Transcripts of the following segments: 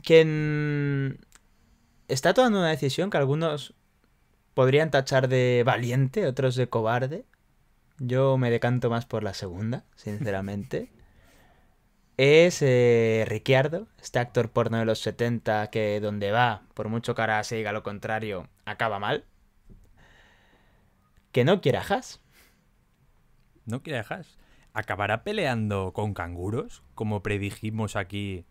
quien está tomando una decisión que algunos podrían tachar de valiente, otros de cobarde. Yo me decanto más por la segunda, sinceramente. es eh, Ricciardo, este actor porno de los 70 que donde va, por mucho cara se diga lo contrario, acaba mal. Que no quiera has No quiera has ¿Acabará peleando con canguros, como predijimos aquí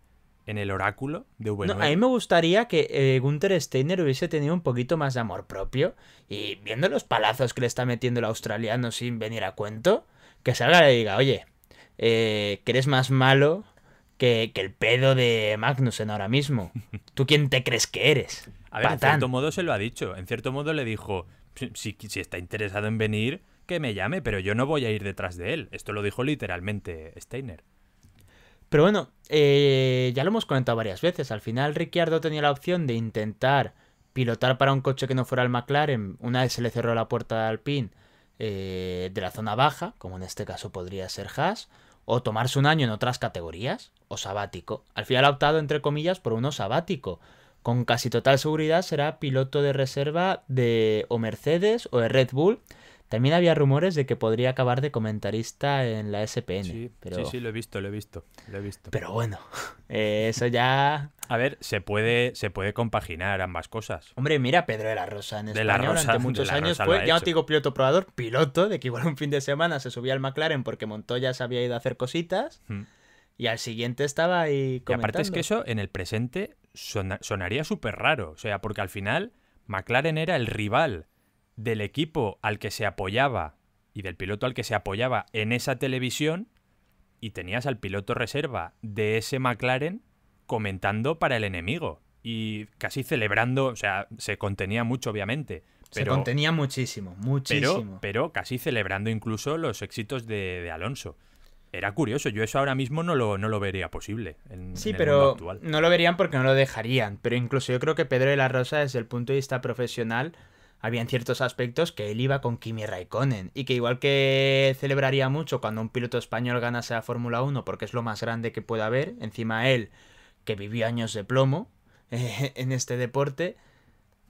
en el oráculo de v no, a mí me gustaría que eh, Gunther Steiner hubiese tenido un poquito más de amor propio y viendo los palazos que le está metiendo el australiano sin venir a cuento, que salga y le diga, oye, eh, que eres más malo que, el pedo de Magnussen ahora mismo. ¿Tú quién te crees que eres? A ver, en cierto modo se lo ha dicho. En cierto modo le dijo, si está interesado en venir, que me llame, pero yo no voy a ir detrás de él. Esto lo dijo literalmente Steiner. Pero bueno, eh, ya lo hemos comentado varias veces. Al final Ricciardo tenía la opción de intentar pilotar para un coche que no fuera el McLaren. Una vez se le cerró la puerta de Alpine eh, de la zona baja, como en este caso podría ser Haas, o tomarse un año en otras categorías, o sabático. Al final ha optado, entre comillas, por uno sabático. Con casi total seguridad será piloto de reserva de o Mercedes o de Red Bull también había rumores de que podría acabar de comentarista en la SPN. Sí, sí, lo he visto, lo he visto, lo he visto. Pero bueno, eh, eso ya... A ver, se puede, se puede compaginar ambas cosas. Hombre, mira, Pedro de la Rosa en España de la Rosa, durante muchos años fue, ya no digo piloto probador, piloto, de que igual un fin de semana se subía al McLaren porque Montoya se había ido a hacer cositas. Hmm. Y al siguiente estaba ahí comentando. Y aparte es que eso en el presente sonaría súper raro. O sea, porque al final McLaren era el rival del equipo al que se apoyaba y del piloto al que se apoyaba en esa televisión y tenías al piloto reserva de ese McLaren comentando para el enemigo y casi celebrando, o sea, se contenía mucho obviamente. Pero, se contenía muchísimo, muchísimo. Pero, casi celebrando incluso los éxitos de, Alonso. Era curioso, yo eso ahora mismo no lo, no lo vería posible. En, sí, pero no lo verían porque no lo dejarían. Pero incluso yo creo que Pedro de la Rosa, desde el punto de vista profesional, habían ciertos aspectos que él iba con Kimi Raikkonen y que igual que celebraría mucho cuando un piloto español ganase la Fórmula 1 porque es lo más grande que pueda haber, encima él, que vivió años de plomo en este deporte,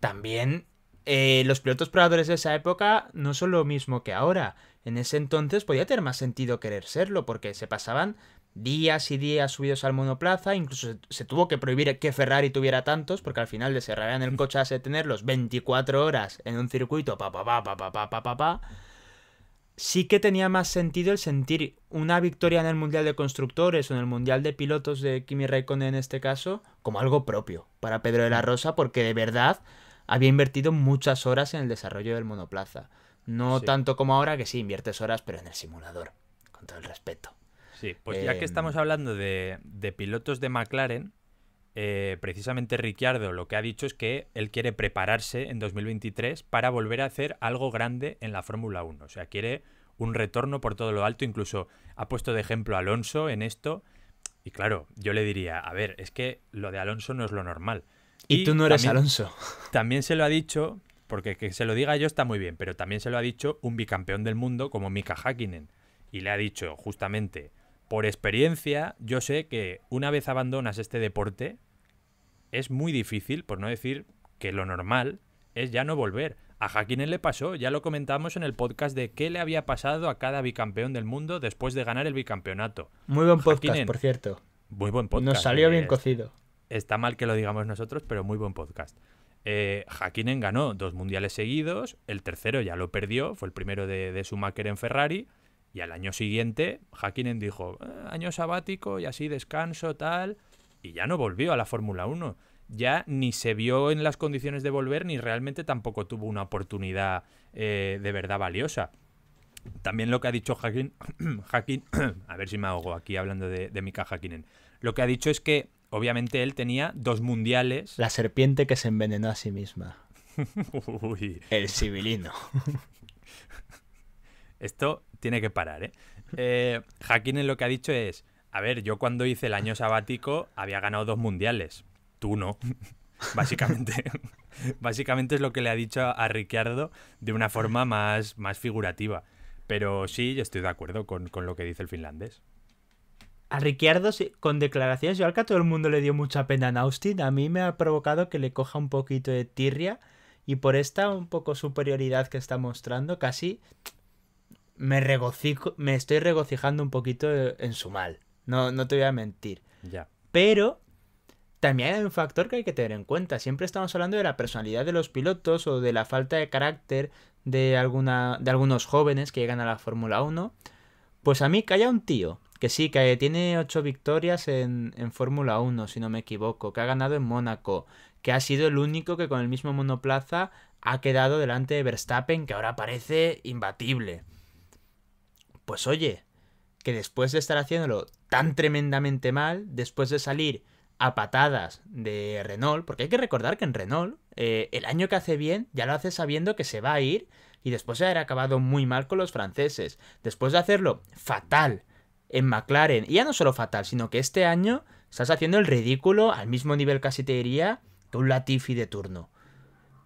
también eh, los pilotos probadores de esa época no son lo mismo que ahora en ese entonces podía tener más sentido querer serlo, porque se pasaban días y días subidos al monoplaza, incluso se, tuvo que prohibir que Ferrari tuviera tantos, porque al final le cerrarían el mm. coche a ese tenerlos 24 horas en un circuito, pa pa pa pa pa pa pa pa pa. Sí que tenía más sentido el sentir una victoria en el Mundial de Constructores o en el Mundial de Pilotos de Kimi Raikkonen en este caso, como algo propio para Pedro de la mm. Rosa, porque de verdad había invertido muchas horas en el desarrollo del monoplaza. No tanto como ahora, que sí, inviertes horas, pero en el simulador, con todo el respeto. Sí, pues ya que em, estamos hablando de, pilotos de McLaren, eh, precisamente Ricciardo lo que ha dicho es que él quiere prepararse en 2023 para volver a hacer algo grande en la Fórmula 1. O sea, quiere un retorno por todo lo alto. Incluso ha puesto de ejemplo a Alonso en esto. Y claro, yo le diría, a ver, es que lo de Alonso no es lo normal. Y, tú no eres Alonso. También se lo ha dicho porque que se lo diga yo está muy bien, pero también se lo ha dicho un bicampeón del mundo como Mika Hakkinen. Y le ha dicho justamente, por experiencia, yo sé que una vez abandonas este deporte, es muy difícil, por no decir que lo normal, es ya no volver. A Hakkinen le pasó, ya lo comentamos en el podcast de qué le había pasado a cada bicampeón del mundo después de ganar el bicampeonato. Muy buen podcast, por cierto. Muy buen podcast. Nos salió ¿eh? bien cocido. Está mal que lo digamos nosotros, pero muy buen podcast eh, Hakkinen ganó dos mundiales seguidos, el tercero ya lo perdió, fue el primero de, su Schumacher en Ferrari, y al año siguiente Hakkinen dijo, ah, año sabático y así descanso, tal, y ya no volvió a la Fórmula 1. Ya ni se vio en las condiciones de volver, ni realmente tampoco tuvo una oportunidad eh, de verdad valiosa. También lo que ha dicho Hakkinen, a ver si me ahogo aquí hablando de, de Mika Hakkinen, lo que ha dicho es que obviamente él tenía dos mundiales. La serpiente que se envenenó a sí misma. El sibilino. Esto tiene que parar, ¿eh? eh lo que ha dicho es, a ver, yo cuando hice el año sabático había ganado dos mundiales, tú no, básicamente. básicamente es lo que le ha dicho a Ricciardo de una forma más, más figurativa. Pero sí, yo estoy de acuerdo con lo que dice el finlandés a Ricciardo, con declaraciones, yo al que a todo el mundo le dio mucha pena a Austin, a mí me ha provocado que le coja un poquito de tirria y por esta un poco superioridad que está mostrando, casi me regocijo, me estoy regocijando un poquito eh, en su mal. No, no te voy a mentir. Ya. Pero también hay un factor que hay que tener en cuenta. Siempre estamos hablando de la personalidad de los pilotos o de la falta de carácter de, alguna, de algunos jóvenes que llegan a la Fórmula 1. Pues a mí que un tío que sí, que tiene ocho victorias en, en Fórmula 1, si no me equivoco, que ha ganado en Mónaco, que ha sido el único que con el mismo monoplaza ha quedado delante de Verstappen, que ahora parece imbatible. Pues oye, que después de estar haciéndolo tan tremendamente mal, después de salir a patadas de Renault, porque hay que recordar que en Renault, eh, el año que hace bien, ya lo hace sabiendo que se va a ir, y después de haber acabado muy mal con los franceses, después de hacerlo fatal en McLaren. Y ya no solo fatal, sino que este año estás haciendo el ridículo al mismo nivel casi te diría que un Latifi de turno.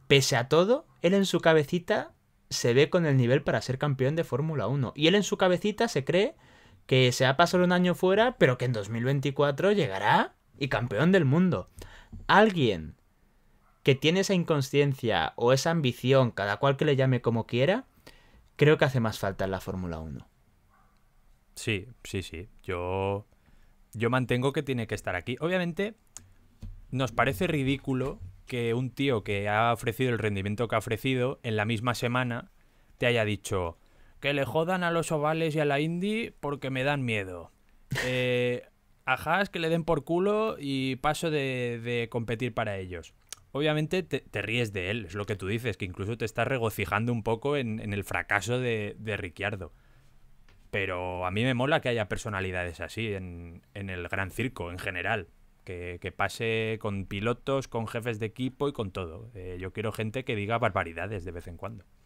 Pese a todo, él en su cabecita se ve con el nivel para ser campeón de Fórmula 1. Y él en su cabecita se cree que se ha pasado un año fuera, pero que en 2024 llegará y campeón del mundo. Alguien que tiene esa inconsciencia o esa ambición, cada cual que le llame como quiera, creo que hace más falta en la Fórmula 1. Sí, sí, sí. Yo, yo mantengo que tiene que estar aquí. Obviamente, nos parece ridículo que un tío que ha ofrecido el rendimiento que ha ofrecido en la misma semana te haya dicho que le jodan a los ovales y a la indie porque me dan miedo. Eh, a que le den por culo y paso de, competir para ellos. Obviamente te, ríes de él, es lo que tú dices, que incluso te estás regocijando un poco en, el fracaso de, de Ricciardo. Pero a mí me mola que haya personalidades así en, el gran circo en general. Que, pase con pilotos, con jefes de equipo y con todo. Eh, yo quiero gente que diga barbaridades de vez en cuando.